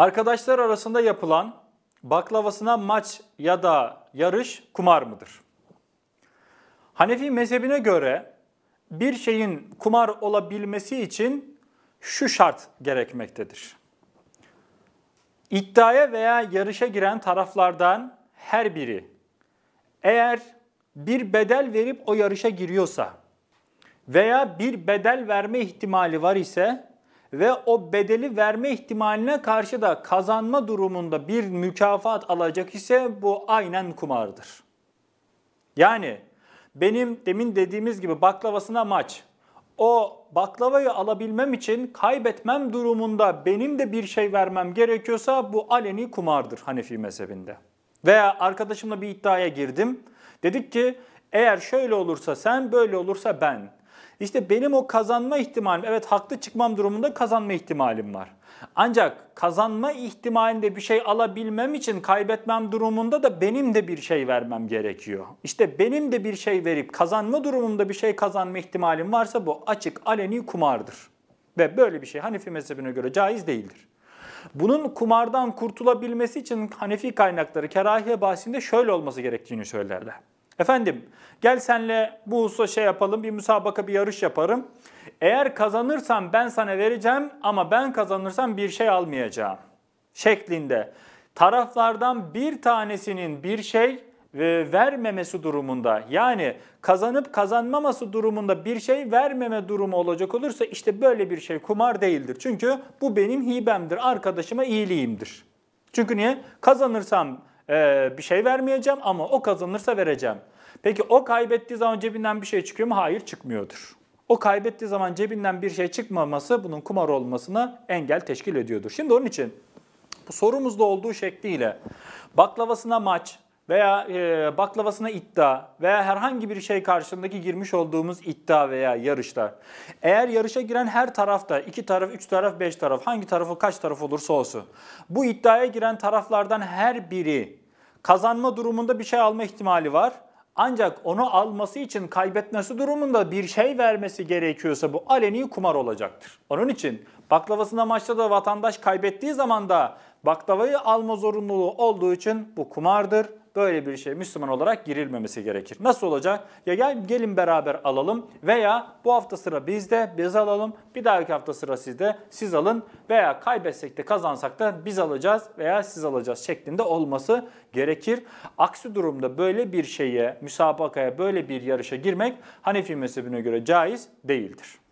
Arkadaşlar arasında yapılan baklavasına maç ya da yarış kumar mıdır? Hanefi mezhebine göre bir şeyin kumar olabilmesi için şu şart gerekmektedir. İddiaya veya yarışa giren taraflardan her biri eğer bir bedel verip o yarışa giriyorsa veya bir bedel verme ihtimali var ise ve o bedeli verme ihtimaline karşı da kazanma durumunda bir mükafat alacak ise bu aynen kumardır. Yani benim demin dediğimiz gibi baklavasına maç. O baklavayı alabilmem için kaybetmem durumunda benim de bir şey vermem gerekiyorsa bu aleni kumardır Hanefi mezhebinde. Veya arkadaşımla bir iddiaya girdim. Dedik ki eğer şöyle olursa sen, böyle olursa ben. İşte benim o kazanma ihtimalim, evet haklı çıkmam durumunda kazanma ihtimalim var. Ancak kazanma ihtimalinde bir şey alabilmem için kaybetmem durumunda da benim de bir şey vermem gerekiyor. İşte benim de bir şey verip kazanma durumunda bir şey kazanma ihtimalim varsa bu açık aleni kumardır. Ve böyle bir şey Hanefi mezhebine göre caiz değildir. Bunun kumardan kurtulabilmesi için Hanefi kaynakları kerahiye bahsinde şöyle olması gerektiğini söylerler. Efendim gel senle bu hususa şey yapalım bir müsabaka bir yarış yaparım. Eğer kazanırsam ben sana vereceğim ama ben kazanırsam bir şey almayacağım şeklinde. Taraflardan bir tanesinin bir şey e, vermemesi durumunda yani kazanıp kazanmaması durumunda bir şey vermeme durumu olacak olursa işte böyle bir şey kumar değildir. Çünkü bu benim hibemdir, arkadaşıma iyiliğimdir. Çünkü niye? Kazanırsam e, bir şey vermeyeceğim ama o kazanırsa vereceğim. Peki o kaybettiği zaman cebinden bir şey çıkıyor mu? Hayır çıkmıyordur. O kaybettiği zaman cebinden bir şey çıkmaması bunun kumar olmasına engel teşkil ediyordur. Şimdi onun için bu sorumuzda olduğu şekliyle baklavasına maç veya e, baklavasına iddia veya herhangi bir şey karşılığındaki girmiş olduğumuz iddia veya yarışlar. Eğer yarışa giren her tarafta iki taraf, üç taraf, beş taraf hangi tarafı kaç taraf olursa olsun bu iddiaya giren taraflardan her biri kazanma durumunda bir şey alma ihtimali var ancak onu alması için kaybetmesi durumunda bir şey vermesi gerekiyorsa bu aleni kumar olacaktır. Onun için baklavasına maçta da vatandaş kaybettiği zaman da Baklavayı alma zorunluluğu olduğu için bu kumardır. Böyle bir şey Müslüman olarak girilmemesi gerekir. Nasıl olacak? Ya gel, gelin beraber alalım veya bu hafta sıra bizde biz alalım. Bir dahaki hafta sıra sizde siz alın veya kaybetsek de kazansak da biz alacağız veya siz alacağız şeklinde olması gerekir. Aksi durumda böyle bir şeye, müsabakaya, böyle bir yarışa girmek Hanefi mezhebine göre caiz değildir.